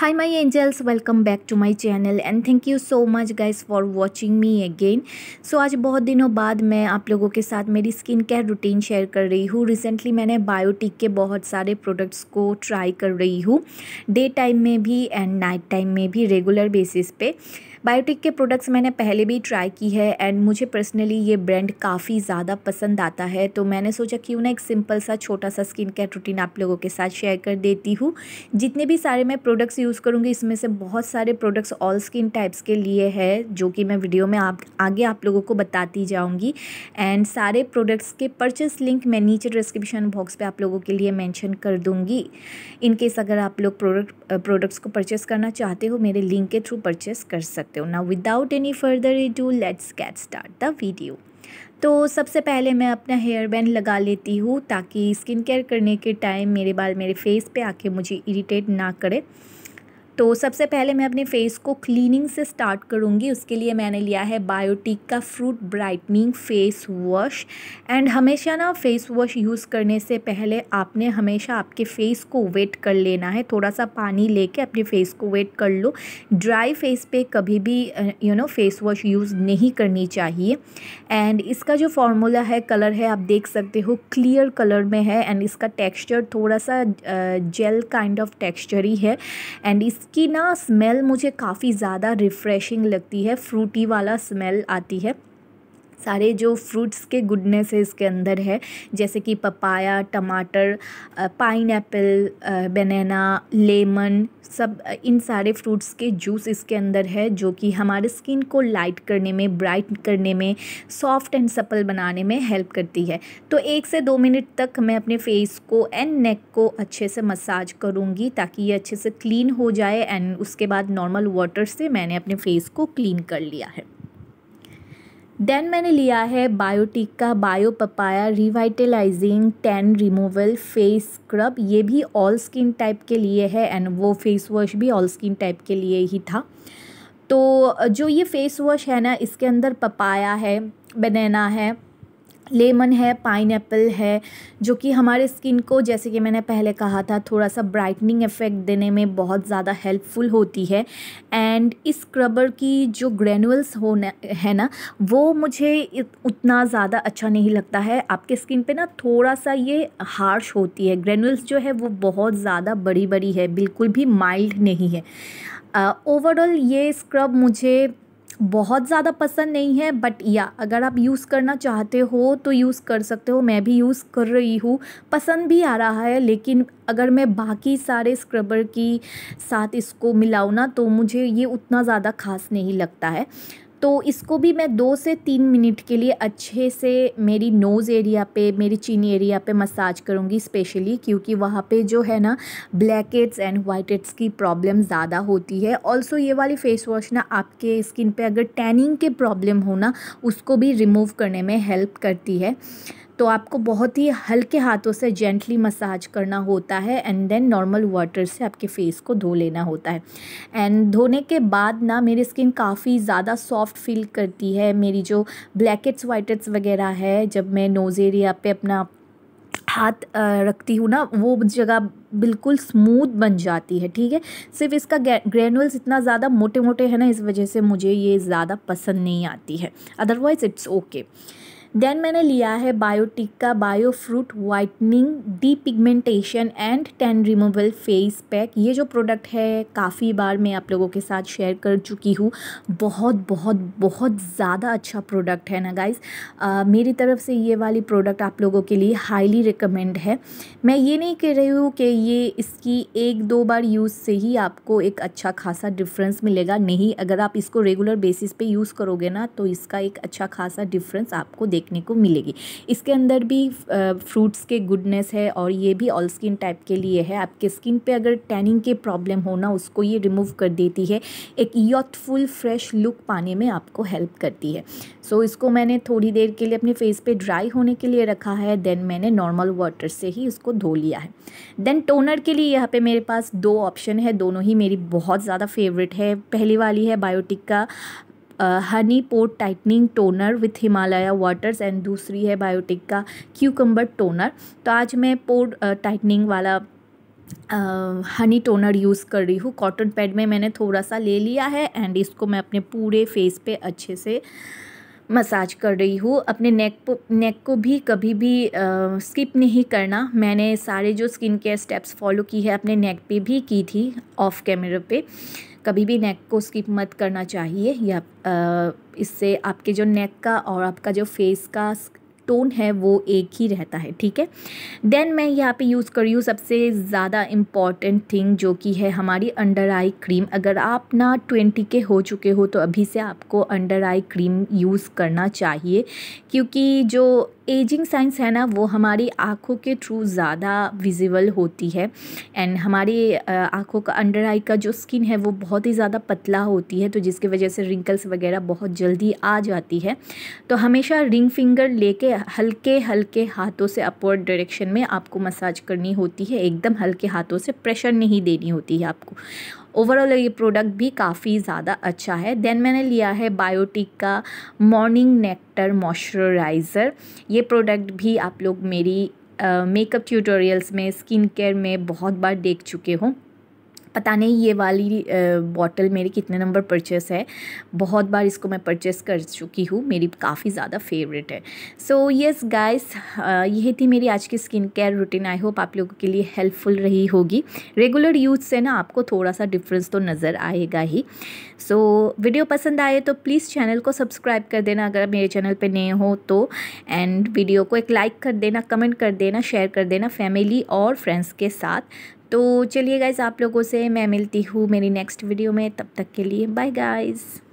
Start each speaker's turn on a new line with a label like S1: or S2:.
S1: high my angels welcome back to my channel and thank you so much guys for watching me again so आज बहुत दिनों बाद मैं आप लोगों के साथ मेरी स्किन केयर रूटीन शेयर कर रही हूँ रिसेंटली मैंने बायोटिक के बहुत सारे प्रोडक्ट्स को ट्राई कर रही हूँ डे टाइम में भी एंड नाइट टाइम में भी रेगुलर बेसिस पे बायोटिक के प्रोडक्ट्स मैंने पहले भी ट्राई की है एंड मुझे पर्सनली ये ब्रांड काफ़ी ज़्यादा पसंद आता है तो मैंने सोचा क्यों ना एक सिंपल सा छोटा सा स्किन केयर रूटीन आप लोगों के साथ शेयर कर देती हूँ जितने भी सारे मैं प्रोडक्ट्स यूज़ करूँगी इसमें से बहुत सारे प्रोडक्ट्स ऑल स्किन टाइप्स के लिए है जो कि मैं वीडियो में आप आगे आप लोगों को बताती जाऊँगी एंड सारे प्रोडक्ट्स के परचेस लिंक मैं नीचे डिस्क्रिप्शन बॉक्स पर आप लोगों के लिए मैंशन कर दूँगी इनकेस अगर आप लोग प्रोडक्ट प्रोडक्ट्स को परचेस करना चाहते हो मेरे लिंक के थ्रू परचेस कर सकते सकते हो ना without any further ado let's get start the video तो सबसे पहले मैं अपना हेयर बैंड लगा लेती हूँ ताकि स्किन केयर करने के टाइम मेरे बाल मेरे फेस पे आके मुझे इरिटेट ना करे तो सबसे पहले मैं अपने फेस को क्लीनिंग से स्टार्ट करूँगी उसके लिए मैंने लिया है बायोटिक का fruit brightening face wash and हमेशा ना फेस वॉश यूज़ करने से पहले आपने हमेशा आपके फेस को वेट कर लेना है थोड़ा सा पानी लेके अपने फेस को वेट कर लो ड्राई फेस पे कभी भी you know face wash use नहीं करनी चाहिए एंड इसका जो फॉर्मूला है कलर है आप देख सकते हो क्लियर कलर में है एंड इसका टेक्स्चर थोड़ा सा जेल काइंड ऑफ टेक्स्चर ही है एंड इस इसकी ना स्मेल मुझे काफ़ी ज़्यादा रिफ़्रेशिंग लगती है फ्रूटी वाला स्मेल आती है सारे जो फ्रूट्स के गुडनेस है इसके अंदर है जैसे कि पपाया टमाटर पाइन एप्पल बनाना लेमन सब इन सारे फ्रूट्स के जूस इसके अंदर है जो कि हमारे स्किन को लाइट करने में ब्राइट करने में सॉफ्ट एंड सपल बनाने में हेल्प करती है तो एक से दो मिनट तक मैं अपने फेस को एंड नेक को अच्छे से मसाज करूँगी ताकि ये अच्छे से क्लीन हो जाए एंड उसके बाद नॉर्मल वाटर से मैंने अपने फेस को क्लीन कर लिया है देन मैंने लिया है बायोटिक का bio papaya revitalising tan removal face scrub ये भी ऑल स्किन टाइप के लिए है एंड वो फेस वॉश भी ऑल स्किन टाइप के लिए ही था तो जो ये फेस वॉश है ना इसके अंदर पपाया है बनाना है लेमन है पाइन है जो कि हमारे स्किन को जैसे कि मैंने पहले कहा था थोड़ा सा ब्राइटनिंग इफ़ेक्ट देने में बहुत ज़्यादा हेल्पफुल होती है एंड इस स्क्रबर की जो ग्रेनुअल्स होना है ना वो मुझे उतना ज़्यादा अच्छा नहीं लगता है आपके स्किन पे ना थोड़ा सा ये हार्श होती है ग्रेनुअल्स जो है वो बहुत ज़्यादा बड़ी बड़ी है बिल्कुल भी माइल्ड नहीं है ओवरऑल uh, ये स्क्रब मुझे बहुत ज़्यादा पसंद नहीं है बट या अगर आप यूज़ करना चाहते हो तो यूज़ कर सकते हो मैं भी यूज़ कर रही हूँ पसंद भी आ रहा है लेकिन अगर मैं बाकी सारे स्क्रबर की साथ इसको मिलाऊँ ना तो मुझे ये उतना ज़्यादा ख़ास नहीं लगता है तो इसको भी मैं दो से तीन मिनट के लिए अच्छे से मेरी नोज़ एरिया पे मेरी चीनी एरिया पे मसाज करूँगी स्पेशली क्योंकि वहाँ पे जो है ना blackheads and whiteheads की प्रॉब्लम ज़्यादा होती है ऑल्सो ये वाली फेस वॉश ना आपके स्किन पे अगर टैनिंग के प्रॉब्लम हो ना उसको भी रिमूव करने में हेल्प करती है तो आपको बहुत ही हल्के हाथों से जेंटली मसाज करना होता है एंड देन नॉर्मल वाटर से आपके फेस को धो लेना होता है एंड धोने के बाद ना मेरी स्किन काफ़ी ज़्यादा सॉफ्ट फील करती है मेरी जो ब्लैकेट्स वाइटेट्स वगैरह है जब मैं नोज़ एरिया पे अपना हाथ रखती हूँ ना वो जगह बिल्कुल स्मूथ बन जाती है ठीक है सिर्फ इसका ग्रेनुअल्स इतना ज़्यादा मोटे मोटे है ना इस वजह से मुझे ये ज़्यादा पसंद नहीं आती है अदरवाइज़ इट्स ओके देन मैंने लिया है बायोटिक का bio fruit whitening depigmentation and tan removal face pack ये जो प्रोडक्ट है काफ़ी बार मैं आप लोगों के साथ शेयर कर चुकी हूँ बहुत बहुत बहुत ज़्यादा अच्छा प्रोडक्ट है ना गाइस मेरी तरफ से ये वाली प्रोडक्ट आप लोगों के लिए हाईली रिकमेंड है मैं ये नहीं कह रही हूँ कि ये इसकी एक दो बार यूज़ से ही आपको एक अच्छा खासा डिफरेंस मिलेगा नहीं अगर आप इसको रेगुलर बेसिस पर यूज़ करोगे ना तो इसका एक अच्छा खासा डिफरेंस आपको देखने को मिलेगी इसके अंदर भी फ्रूट्स के गुडनेस है और ये भी ऑल स्किन टाइप के लिए है आपके स्किन पे अगर टैनिंग के प्रॉब्लम हो ना उसको ये रिमूव कर देती है एक यथफुल फ्रेश लुक पाने में आपको हेल्प करती है सो so, इसको मैंने थोड़ी देर के लिए अपने फेस पे ड्राई होने के लिए रखा है देन मैंने नॉर्मल वाटर से ही इसको धो लिया है देन टोनर के लिए यहाँ पे मेरे पास दो ऑप्शन है दोनों ही मेरी बहुत ज़्यादा फेवरेट है पहली वाली है बायोटिक का honey pore tightening toner with Himalaya waters and दूसरी है बायोटिक का क्यूकम्बर टोनर तो आज मैं पोर्ट टाइटनिंग वाला हनी टोनर यूज़ कर रही हूँ कॉटन पैड में मैंने थोड़ा सा ले लिया है एंड इसको मैं अपने पूरे फेस पे अच्छे से मसाज कर रही हूँ अपने नेक नेक को भी कभी भी आ, स्किप नहीं करना मैंने सारे जो स्किन केयर स्टेप्स फॉलो की है अपने नेक पे भी की थी ऑफ कैमरे पे कभी भी नेक को स्किप मत करना चाहिए या इससे आपके जो नेक का और आपका जो फेस का टोन है वो एक ही रहता है ठीक है देन मैं यहाँ पे यूज़ कर रही हूँ सबसे ज़्यादा इम्पॉर्टेंट थिंग जो कि है हमारी अंडर आई क्रीम अगर आप ना ट्वेंटी के हो चुके हो तो अभी से आपको अंडर आई क्रीम यूज़ करना चाहिए क्योंकि जो एजिंग साइंस है ना वो हमारी आँखों के थ्रू ज़्यादा विजिबल होती है एंड हमारी आँखों का अंडर आई का जो स्किन है वो बहुत ही ज़्यादा पतला होती है तो जिसकी वजह से रिंकल्स वगैरह बहुत जल्दी आ जाती है तो हमेशा रिंग फिंगर लेके हल्के हल्के हाथों से अपवर्ड डायरेक्शन में आपको मसाज करनी होती है एकदम हल्के हाथों से प्रेशर नहीं देनी होती है आपको ओवरऑल ये प्रोडक्ट भी काफ़ी ज़्यादा अच्छा है देन मैंने लिया है बायोटिक का मॉर्निंग नेक्टर मॉइस्चराइज़र ये प्रोडक्ट भी आप लोग मेरी मेकअप uh, ट्यूटोरियल्स में स्किन केयर में बहुत बार देख चुके हों पता नहीं ये वाली बॉटल मेरी कितने नंबर परचेस है बहुत बार इसको मैं परचेस कर चुकी हूँ मेरी काफ़ी ज़्यादा फेवरेट है सो यस गाइस यही थी मेरी आज की skin care routine I hope आप लोगों के लिए हेल्पफुल रही होगी रेगुलर यूज से ना आपको थोड़ा सा डिफरेंस तो नज़र आएगा ही सो so, वीडियो पसंद आए तो प्लीज़ चैनल को सब्सक्राइब कर देना अगर मेरे चैनल पर नए हो तो एंड वीडियो को एक लाइक कर देना कमेंट कर देना शेयर कर देना फैमिली और फ्रेंड्स के साथ तो चलिए गाइज़ आप लोगों से मैं मिलती हूँ मेरी नेक्स्ट वीडियो में तब तक के लिए बाय गाइज़